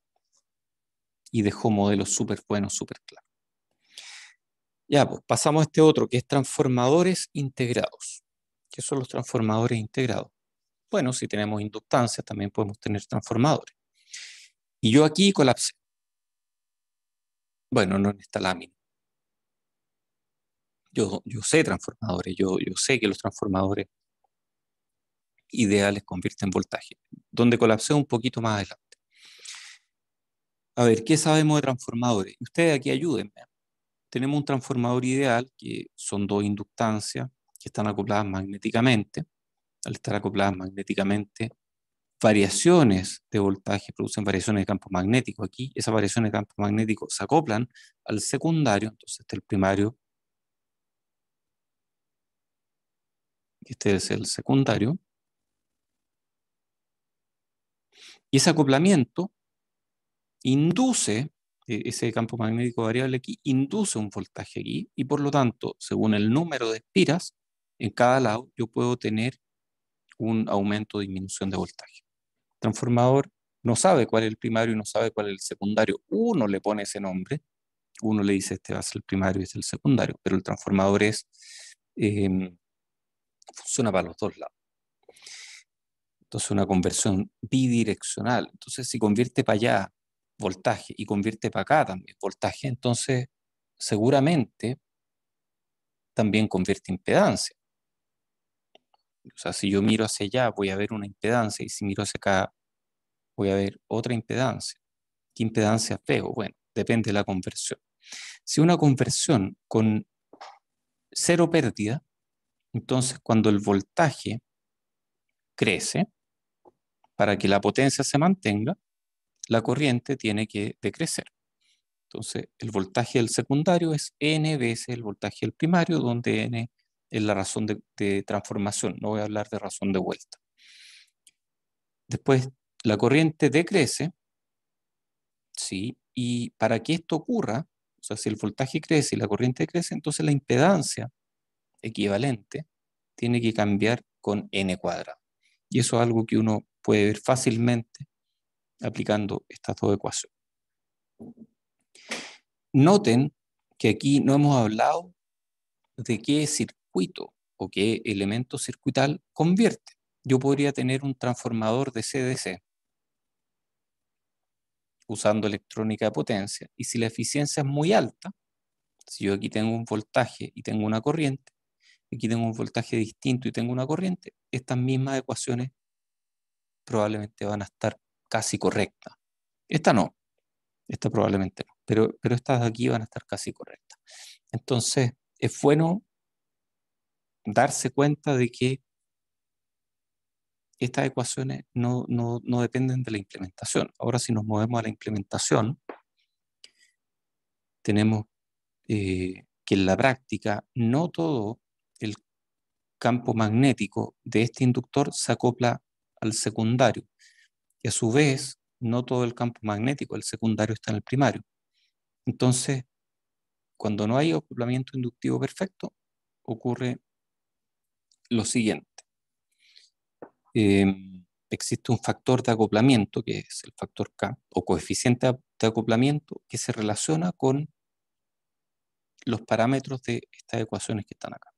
y dejó modelos súper buenos, súper claros. Ya, pues pasamos a este otro que es transformadores integrados. ¿Qué son los transformadores integrados? Bueno, si tenemos inductancia también podemos tener transformadores. Y yo aquí colapsé. Bueno, no en esta lámina. Yo, yo sé transformadores, yo, yo sé que los transformadores ideales convierten voltaje, donde colapsé un poquito más adelante. A ver, ¿qué sabemos de transformadores? Ustedes aquí ayúdenme tenemos un transformador ideal, que son dos inductancias que están acopladas magnéticamente. Al estar acopladas magnéticamente, variaciones de voltaje producen variaciones de campo magnético. Aquí esas variaciones de campo magnético se acoplan al secundario, entonces este es el primario, este es el secundario. Y ese acoplamiento induce eh, ese campo magnético variable aquí induce un voltaje aquí y por lo tanto, según el número de espiras, en cada lado yo puedo tener un aumento o disminución de voltaje. El transformador no sabe cuál es el primario y no sabe cuál es el secundario. Uno le pone ese nombre, uno le dice este va a ser el primario y este es el secundario, pero el transformador es em, funciona para los dos lados. Entonces una conversión bidireccional. Entonces si convierte para allá voltaje y convierte para acá también voltaje, entonces seguramente también convierte impedancia. O sea, si yo miro hacia allá voy a ver una impedancia y si miro hacia acá voy a ver otra impedancia. ¿Qué impedancia veo? Bueno, depende de la conversión. Si una conversión con cero pérdida, entonces cuando el voltaje crece, para que la potencia se mantenga, la corriente tiene que decrecer. Entonces, el voltaje del secundario es n veces el voltaje del primario, donde n es la razón de, transformación. No voy a hablar de razón de vuelta. Después, la corriente decrece, ¿sí? Y para que esto ocurra, o sea, si el voltaje crece y la corriente decrece, entonces la impedancia equivalente tiene que cambiar con n cuadrado. Y eso es algo que uno puede ver fácilmente aplicando estas dos ecuaciones. Noten que aquí no hemos hablado de qué circuito o qué elemento circuital convierte. Yo podría tener un transformador de CDC usando electrónica de potencia y si la eficiencia es muy alta, si yo aquí tengo un voltaje y tengo una corriente, aquí tengo un voltaje distinto y tengo una corriente, estas mismas ecuaciones probablemente van a estar casi correcta. Esta no, esta probablemente no, pero, pero estas de aquí van a estar casi correctas. Entonces, es bueno darse cuenta de que estas ecuaciones no, dependen de la implementación. Ahora, si nos movemos a la implementación, tenemos eh, que en la práctica no todo el campo magnético de este inductor se acopla al secundario. Y a su vez, no todo el campo magnético, el secundario está en el primario. Entonces, cuando no hay acoplamiento inductivo perfecto, ocurre lo siguiente. Em, existe un factor de acoplamiento, que es el factor K, o coeficiente de acoplamiento, que se relaciona con los parámetros de estas ecuaciones que están acá.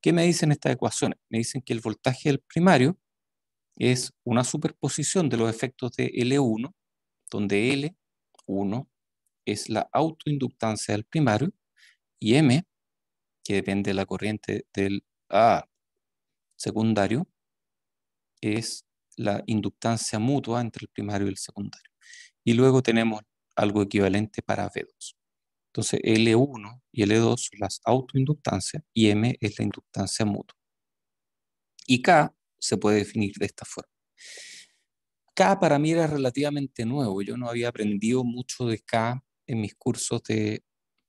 ¿Qué me dicen estas ecuaciones? Me dicen que el voltaje del primario es una superposición de los efectos de L1, donde L1 es la autoinductancia del primario y M, que depende de la corriente del A secundario, es la inductancia mutua entre el primario y el secundario. Y luego tenemos algo equivalente para V2. Entonces L1 y L2 son las autoinductancias y M es la inductancia mutua. Y K se puede definir de esta forma. K para mí era relativamente nuevo, yo no había aprendido mucho de K en mis cursos de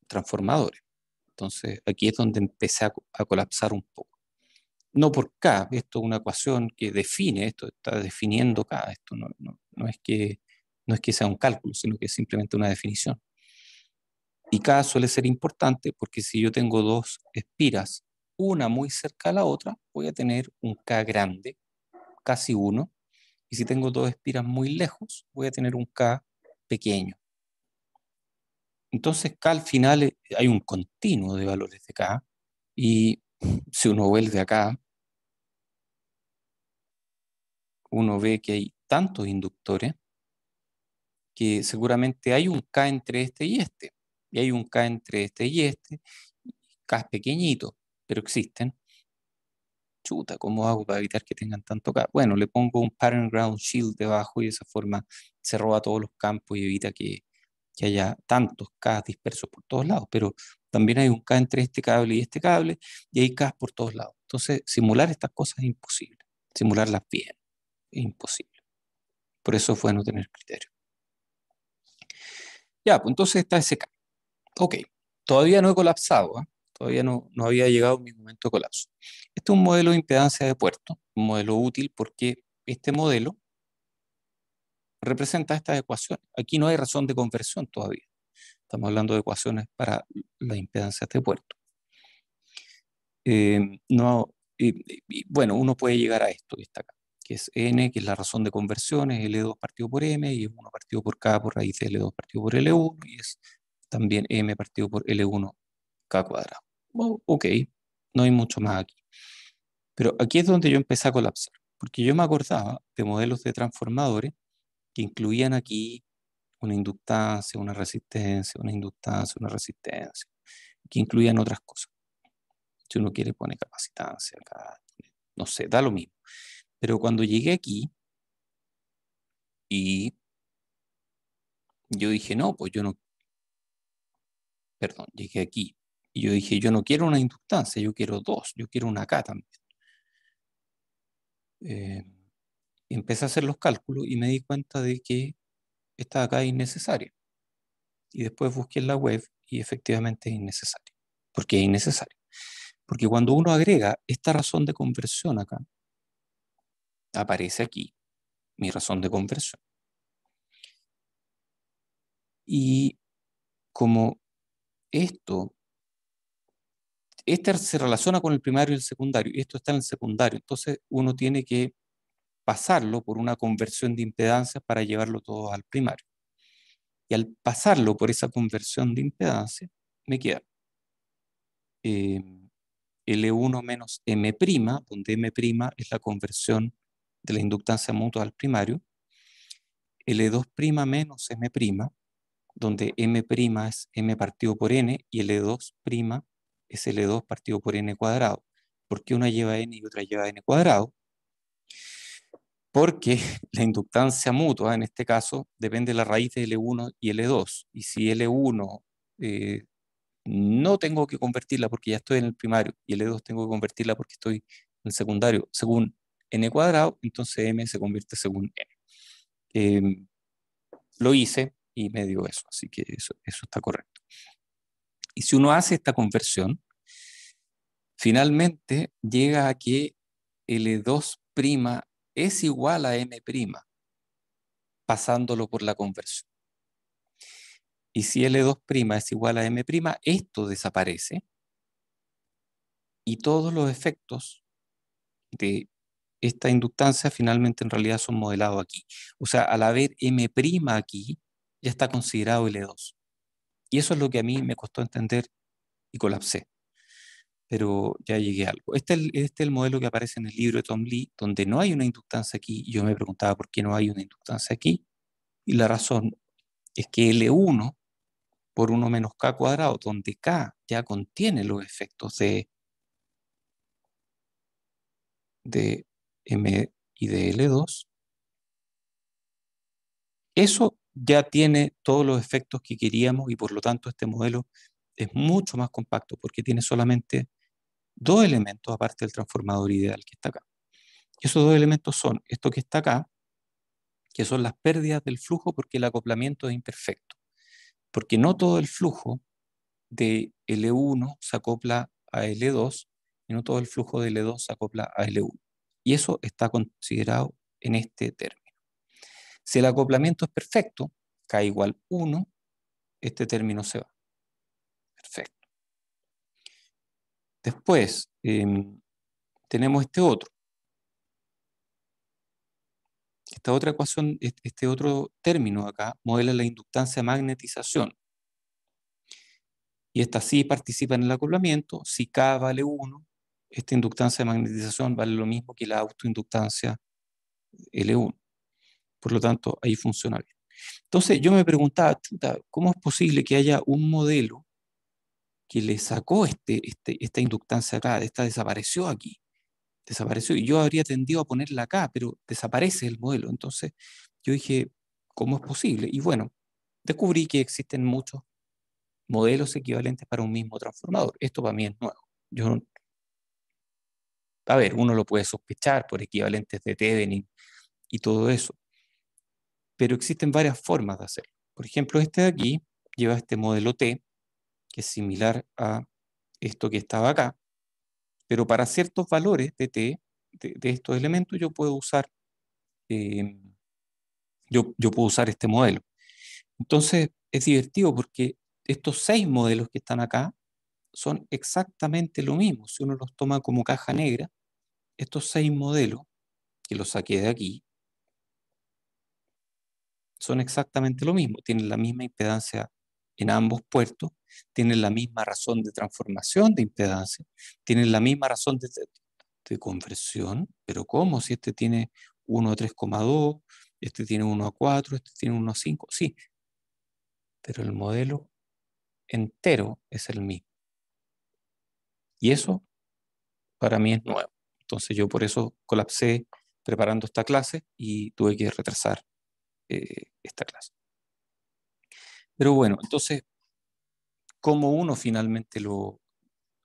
transformadores. Entonces aquí es donde empecé a, colapsar un poco. No por K, esto es una ecuación que define, esto está definiendo K, esto no, es que, no es que sea un cálculo, sino que es simplemente una definición. Y K suele ser importante porque si yo tengo dos espiras una muy cerca a la otra, voy a tener un K grande, casi uno, y si tengo dos espiras muy lejos, voy a tener un K pequeño. Entonces K al final eh, hay un continuo de valores de K, y [laughs] si uno vuelve acá, uno ve que hay tantos inductores que seguramente hay un K entre este y este, y hay un K entre este y este, K pequeñito, pero existen. Chuta, ¿cómo hago para evitar que tengan tanto K? Bueno, le pongo un Pattern ground shield debajo y de esa forma se roba todos los campos y evita que, que haya tantos K dispersos por todos lados, pero también hay un K entre este cable y este cable, y hay K por todos lados. Entonces, simular estas cosas es imposible, simularlas bien es imposible. Por eso fue no tener criterio. Ya, pues entonces está ese K. Ok, todavía no he colapsado, ¿eh? Todavía no, había llegado mi momento de colapso. Este es un modelo de impedancia de puerto, un modelo útil porque este modelo representa estas ecuaciones. Aquí no hay razón de conversión todavía. Estamos hablando de ecuaciones para las impedancias de puerto. Eh, no, bueno, uno puede llegar a esto que está acá, que es n, que es la razón de conversión, es L2 partido por m, y es 1 partido por k por raíz de L2 partido por L1, y es también m partido por L1 k cuadrado ok, no hay mucho más aquí. Pero aquí es donde yo empecé a colapsar, porque yo me acordaba de modelos de transformadores que incluían aquí una inductancia, una resistencia, una inductancia, una resistencia, que incluían otras cosas. Si uno quiere pone capacitancia, no sé, da lo mismo. Pero cuando llegué aquí y yo dije, no, pues yo no, perdón, llegué aquí y yo dije, yo no quiero una inductancia, yo quiero dos, yo quiero una acá también. Eh, empecé a hacer los cálculos y me di cuenta de que esta acá es innecesaria. Y después busqué en la web y efectivamente es innecesaria. ¿Por qué es innecesaria? Porque cuando uno agrega esta razón de conversión acá, aparece aquí mi razón de conversión. Y como esto este se relaciona con el primario y el secundario, y esto está en el secundario, entonces uno tiene que pasarlo por una conversión de impedancias para llevarlo todo al primario. Y al pasarlo por esa conversión de impedancia me queda eh, L1 menos M', donde M' es la conversión de la inductancia mutua al primario, L2' menos M', donde M' es M partido por N, y L2' es L2 partido por n cuadrado. ¿Por qué una lleva n y otra lleva n cuadrado? Porque [laughs] la inductancia mutua, en este caso, depende de la raíz de L1 y L2. Y si L1 eh, no tengo que convertirla porque ya estoy en el primario y L2 tengo que convertirla porque estoy en el secundario según n cuadrado, entonces m se convierte según n. Em, lo hice y me dio eso, así que eso está correcto. Y si uno hace esta conversión, finalmente llega a que L2' es igual a M', pasándolo por la conversión. Y si L2' es igual a M', esto desaparece y todos los efectos de esta inductancia finalmente en realidad son modelados aquí. O sea, al haber M' aquí, ya está considerado L2. Y eso es lo que a mí me costó entender y colapsé. Pero ya llegué a algo. Este es, el, este el modelo que aparece en el libro de Tom Lee, donde no hay una inductancia aquí. Yo me preguntaba por qué no hay una inductancia aquí. Y la razón es que L1 por 1 menos K cuadrado, donde K ya contiene los efectos de, de M y de L2, eso ya tiene todos los efectos que queríamos y por lo tanto este modelo es mucho más compacto porque tiene solamente dos elementos aparte del transformador ideal que está acá. Esos dos elementos son esto que está acá, que son las pérdidas del flujo porque el acoplamiento es imperfecto, porque no todo el flujo de L1 se acopla a L2 y no todo el flujo de L2 se acopla a L1. Y eso está considerado en este término. Si el acoplamiento es perfecto, K igual 1, este término se va. Perfecto. Después, em, tenemos este otro. Esta otra ecuación, este otro término acá, modela la inductancia de magnetización. Y esta sí participa en el acoplamiento. Si K vale 1, esta inductancia de magnetización vale lo mismo que la autoinductancia L1. Por lo tanto, ahí funciona bien. Entonces yo me preguntaba, ¿cómo es posible que haya un modelo que le sacó este, este esta inductancia acá, esta desapareció aquí? Desapareció y yo habría tendido a ponerla acá, pero desaparece el modelo. Entonces yo dije, ¿cómo es posible? Y bueno, descubrí que existen muchos modelos equivalentes para un mismo transformador. Esto para mí es nuevo. Yo, a ver, uno lo puede sospechar por equivalentes de Thevenin y todo eso, pero existen varias formas de hacerlo. Por ejemplo, este de aquí lleva este modelo T, que es similar a esto que estaba acá, pero para ciertos valores de T, de, estos elementos, yo puedo usar eh, yo, yo puedo usar este modelo. Entonces, es divertido porque estos seis modelos que están acá son exactamente lo mismo. Si uno los toma como caja negra, estos seis modelos, que los saqué de aquí, son exactamente lo mismo, tienen la misma impedancia en ambos puertos, tienen la misma razón de transformación de impedancia, tienen la misma razón de, de, conversión, pero ¿cómo? Si este tiene 1 a 3,2, este tiene 1 a 4, este tiene 1 a 5, sí, pero el modelo entero es el mismo. Y eso para mí es nuevo. Entonces yo por eso colapsé preparando esta clase y tuve que retrasar eh, esta clase. Pero bueno, entonces, ¿cómo uno finalmente lo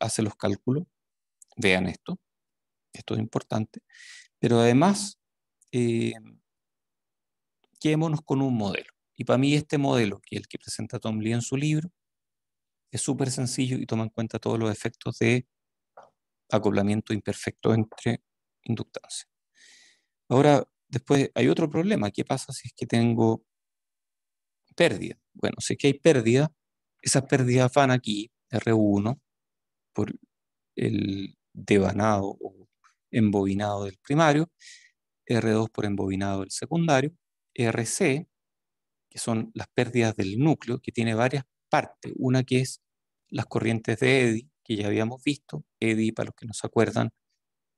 hace los cálculos? Vean esto, esto es importante, pero además, eh, quedémonos con un modelo. Y para mí este modelo, que es el que presenta Tom Lee en su libro, es súper sencillo y toma en cuenta todos los efectos de acoplamiento imperfecto entre inductancia. Ahora Después hay otro problema. ¿Qué pasa si es que tengo pérdida? Bueno, si es que hay pérdida, esas pérdidas van aquí, R1, por el devanado o embobinado del primario, R2 por embobinado del secundario, RC, que son las pérdidas del núcleo, que tiene varias partes. Una que es las corrientes de eddy, que ya habíamos visto. Eddy, para los que nos acuerdan,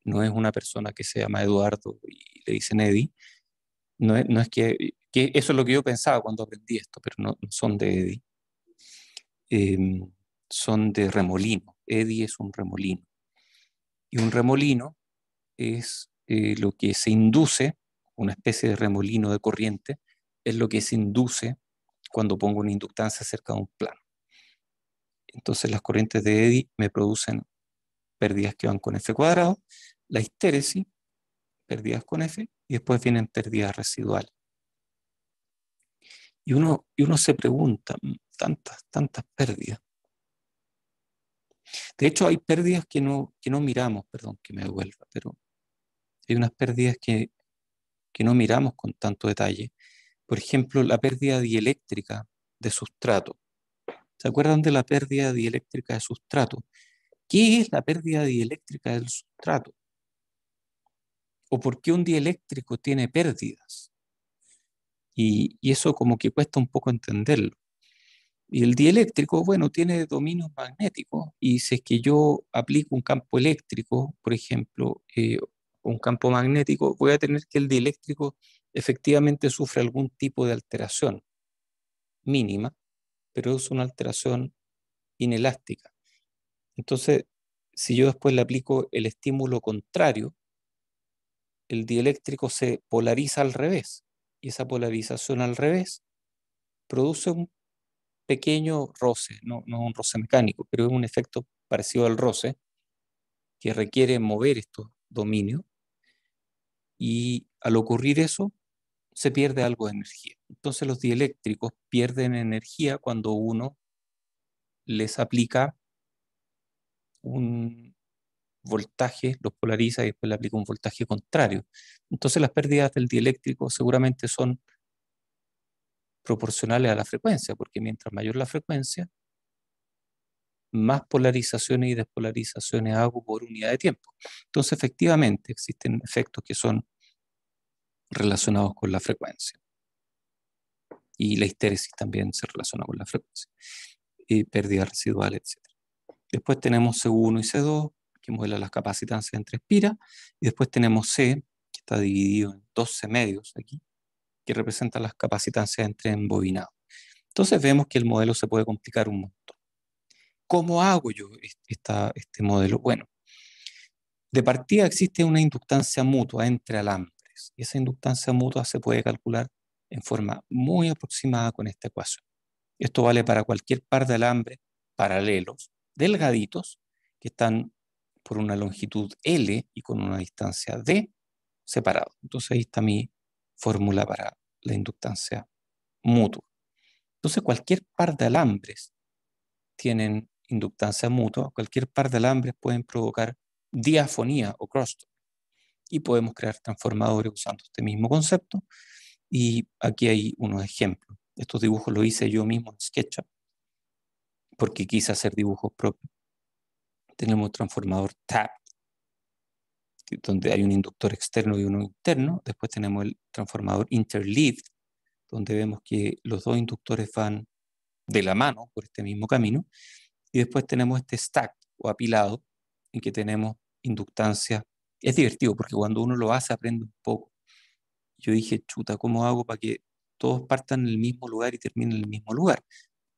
no es una persona que se llama Eduardo y le dicen Eddie. No es, que, eso es lo que yo pensaba cuando aprendí esto, pero no, son de Eddie. Em, son de remolino. Eddie es un remolino. Y un remolino es eh, lo que se induce, una especie de remolino de corriente, es lo que se induce cuando pongo una inductancia cerca de un plano. Entonces las corrientes de Eddy me producen pérdidas que van con F cuadrado, la histéresis, pérdidas con F, y después vienen pérdidas residuales. Y uno, y uno se pregunta, mm, tantas, tantas pérdidas. De hecho, hay pérdidas que no, que no miramos, perdón que me devuelva, pero hay unas pérdidas que, que no miramos con tanto detalle. Por ejemplo, la pérdida dieléctrica de sustrato. ¿Se acuerdan de la pérdida dieléctrica de sustrato? ¿Qué es la pérdida dieléctrica del sustrato? o por qué un dieléctrico tiene pérdidas. Y, eso como que cuesta un poco entenderlo. Y el dieléctrico, bueno, tiene dominio magnético. y si es que yo aplico un campo eléctrico, por ejemplo, eh, un campo magnético, voy a tener que el dieléctrico efectivamente sufre algún tipo de alteración mínima, pero es una alteración inelástica. Entonces, si yo después le aplico el estímulo contrario, el dieléctrico se polariza al revés y esa polarización al revés produce un pequeño roce, no, un roce mecánico, pero es un efecto parecido al roce que requiere mover estos dominios y al ocurrir eso se pierde algo de energía. Entonces los dieléctricos pierden energía cuando uno les aplica un, voltaje, los polariza y después le aplica un voltaje contrario. Entonces las pérdidas del dieléctrico seguramente son proporcionales a la frecuencia, porque mientras mayor la frecuencia, más polarizaciones y despolarizaciones hago por unidad de tiempo. Entonces, efectivamente, existen efectos que son relacionados con la frecuencia. Y la histéresis también se relaciona con la frecuencia. Y eh, pérdidas residuales, etc. Después tenemos C1 y C2, que modela las capacitancias entre espiras, y después tenemos C, que está dividido en 12 medios aquí, que representa las capacitancias entre embobinados. Entonces vemos que el modelo se puede complicar un montón. ¿Cómo hago yo esta, este modelo? Bueno, de partida existe una inductancia mutua entre alambres, y esa inductancia mutua se puede calcular en forma muy aproximada con esta ecuación. Esto vale para cualquier par de alambres paralelos, delgaditos, que están por una longitud L y con una distancia D separado. Entonces ahí está mi fórmula para la inductancia mutua. Entonces cualquier par de alambres tienen inductancia mutua, cualquier par de alambres pueden provocar diafonía o crosstalk y podemos crear transformadores usando este mismo concepto. Y aquí hay unos ejemplos. Estos dibujos los hice yo mismo en SketchUp porque quise hacer dibujos propios tenemos transformador TAP, donde hay un inductor externo y uno interno. Después tenemos el transformador interleaved, donde vemos que los dos inductores van de la mano por este mismo camino. Y después tenemos este stack o apilado, en que tenemos inductancia. Es divertido porque cuando uno lo hace aprende un poco. Yo dije, chuta, ¿cómo hago para que todos partan en el mismo lugar y terminen en el mismo lugar?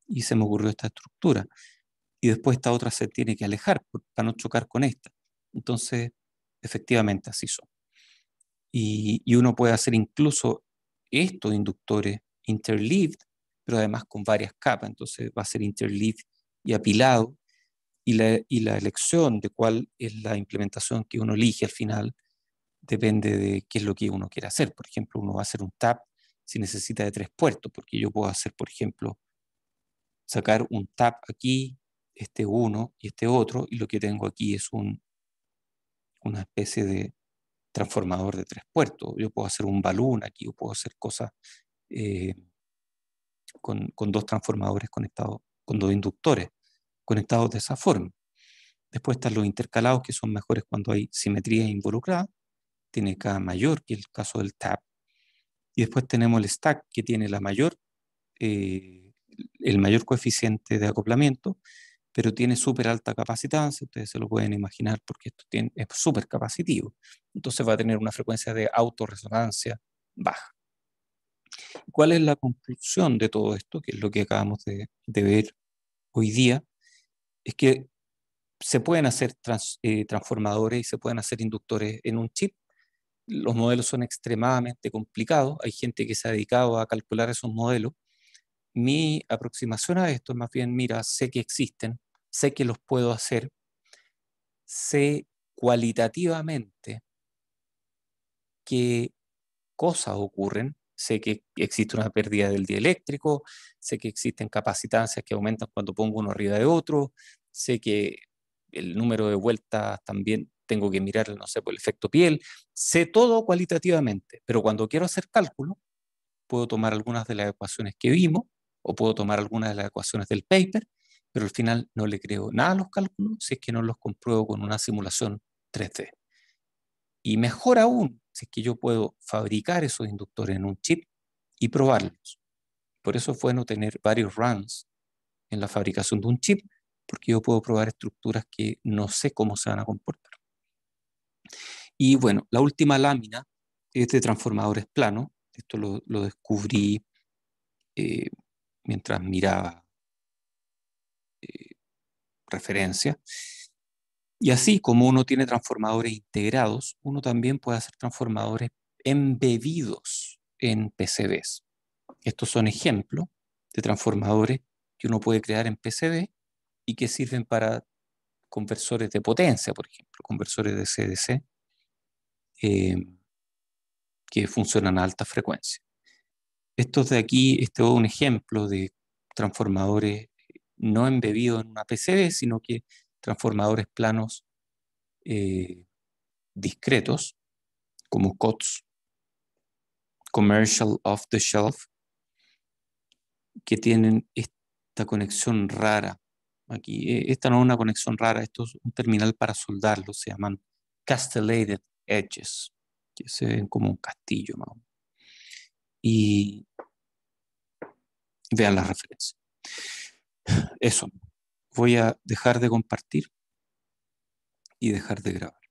Y se me ocurrió esta estructura y después esta otra se tiene que alejar para no chocar con esta. Entonces, efectivamente, así son. Y, uno puede hacer incluso estos inductores interleaved, pero además con varias capas. Entonces va a ser interleaved y apilado. Y la, y la elección de cuál es la implementación que uno elige al final depende de qué es lo que uno quiere hacer. Por ejemplo, uno va a hacer un tap si necesita de tres puertos, porque yo puedo hacer, por ejemplo, sacar un tap aquí, este uno y este otro, y lo que tengo aquí es una especie de transformador de tres puertos. Yo puedo hacer un balón aquí, o puedo hacer cosas eh, con, dos transformadores conectados, con dos inductores conectados de esa forma. Después están los intercalados, que son mejores cuando hay simetría involucrada. Tiene cada mayor que el caso del TAP. Y después tenemos el stack, que tiene la mayor, eh, el mayor coeficiente de acoplamiento, pero tiene súper alta capacitancia, ustedes se lo pueden imaginar porque esto tiene, es súper capacitivo, entonces va a tener una frecuencia de autorresonancia baja. ¿Cuál es la conclusión de todo esto, que es lo que acabamos de, ver hoy día? Es que se pueden hacer eh, transformadores y se pueden hacer inductores en un chip. Los modelos son extremadamente complicados, hay gente que se ha dedicado a calcular esos modelos. Mi aproximación a esto es más bien, mira, sé que existen, sé que los puedo hacer, sé cualitativamente qué cosas ocurren, sé que existe una pérdida del dieléctrico, sé que existen capacitancias que aumentan cuando pongo uno arriba de otro, sé que el número de vueltas también tengo que mirar, no sé, por el efecto piel, sé todo cualitativamente, pero cuando quiero hacer cálculo, puedo tomar algunas de las ecuaciones que vimos o puedo tomar algunas de las ecuaciones del paper pero al final no le creo nada a los cálculos si es que no los compruebo con una simulación 3D. Y mejor aún, si es que yo puedo fabricar esos inductores en un chip y probarlos. Por eso fue no tener varios runs en la fabricación de un chip, porque yo puedo probar estructuras que no sé cómo se van a comportar. Y bueno, la última lámina este transformador es plano, Esto lo, descubrí eh, mientras miraba referencia. Y así como uno tiene transformadores integrados, uno también puede hacer transformadores embebidos en PCBs. Estos son ejemplos de transformadores que uno puede crear en PCB y que sirven para conversores de potencia, por ejemplo, conversores de CDC, eh, que funcionan a alta frecuencia. Estos de aquí, este es un ejemplo de transformadores no embebido en una PCB, sino que transformadores planos eh, discretos, como COTS, Commercial Off the Shelf, que tienen esta conexión rara. Aquí, eh, esta no es una conexión rara, esto es un terminal para soldarlo, se llaman Castellated Edges, que se ven como un castillo. Y vean la referencia. Eso, voy a dejar de compartir y dejar de grabar.